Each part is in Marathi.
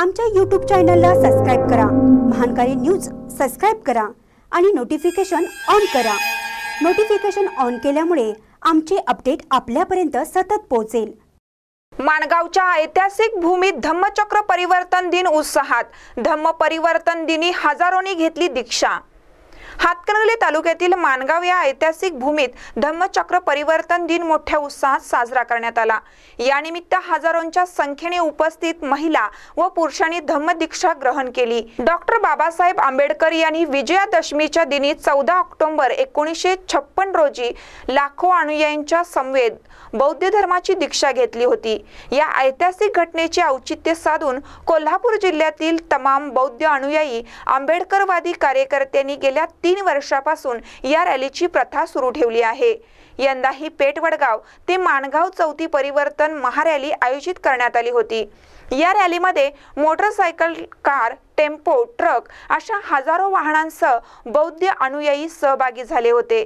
आमच्या यूट्यूब चॅनलला सबस्क्राईब करा महानकारी न्यूज सबस्क्राईब करा आणि नोटिफिकेशन ऑन करा नोटिफिकेशन ऑन केल्यामुळे आमचे अपडेट आपल्यापर्यंत सतत पोहोचेल माणगावच्या ऐतिहासिक भूमीत धम्मचक्र परिवर्तन दिन उत्साहात धम्म परिवर्तन दिनी हजारोंनी घेतली दीक्षा हातकणंगले तालुक्यातील मानगाव या ऐतिहासिक भूमीत धम्मचक्र परिवर्तन दिन मोठ्या उत्साहात साजरा करण्यात आला यानिमित्त हजारोंच्या संख्येने उपस्थित महिला व पुरुषांनी धम्म दीक्षा ग्रहण केली डॉक्टर बाबासाहेब आंबेडकर यांनी विजयादशमीच्या दिनी चौदा ऑक्टोबर एकोणीसशे छप्पन रोजी लाखो अनुयायांच्या संवेद बौद्ध धर्माची दीक्षा घेतली होती या ऐतिहासिक घटनेचे औचित्य साधून कोल्हापूर जिल्ह्यातील तमाम बौद्ध अनुयायी आंबेडकरवादी कार्यकर्त्यांनी गेल्या तीन तीन वर्षापासून या रॅलीची प्रथा सुरू ठेवली आहे यंदाही पेटवडगाव ते माणगाव चौथी परिवर्तन महारॅली आयोजित करण्यात आली होती या रॅलीमध्ये मोटरसायकल कार टेम्पो ट्रक अशा हजारो वाहनांसह बौद्ध अनुयायी सहभागी झाले होते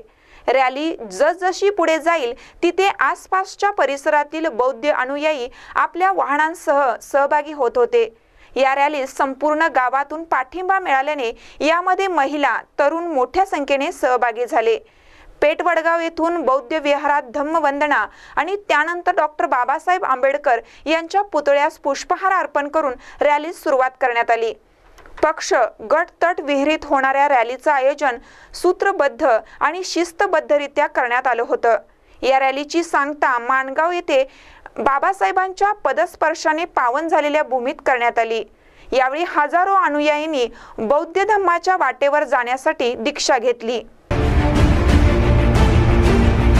रॅली जसजशी पुढे जाईल तिथे आसपासच्या परिसरातील बौद्ध अनुयायी आपल्या वाहनांसह सहभागी होत होते या रॅलीस संपूर्ण गावातून पाठिंबा मिळाल्याने यामध्ये महिला तरुण मोठ्या संख्येने सहभागी झाले पेटवडगाव येथून बौद्ध विहारात धम्म वंदना आणि त्यानंतर डॉक्टर बाबासाहेब आंबेडकर यांच्या पुतळ्यास पुष्पहार अर्पण करून रॅलीस सुरुवात करण्यात आली पक्ष गट तट विहिरीत होणाऱ्या रॅलीचं आयोजन सूत्रबद्ध आणि शिस्तबद्धरित्या करण्यात आलं होतं या रॅलीची सांगता माणगाव येथे बाबासाहेबांच्या पदस्पर्शाने पावन झालेल्या भूमीत करण्यात आली यावेळी हजारो अनुयायींनी बौद्ध धम्माच्या वाटेवर जाण्यासाठी दीक्षा घेतली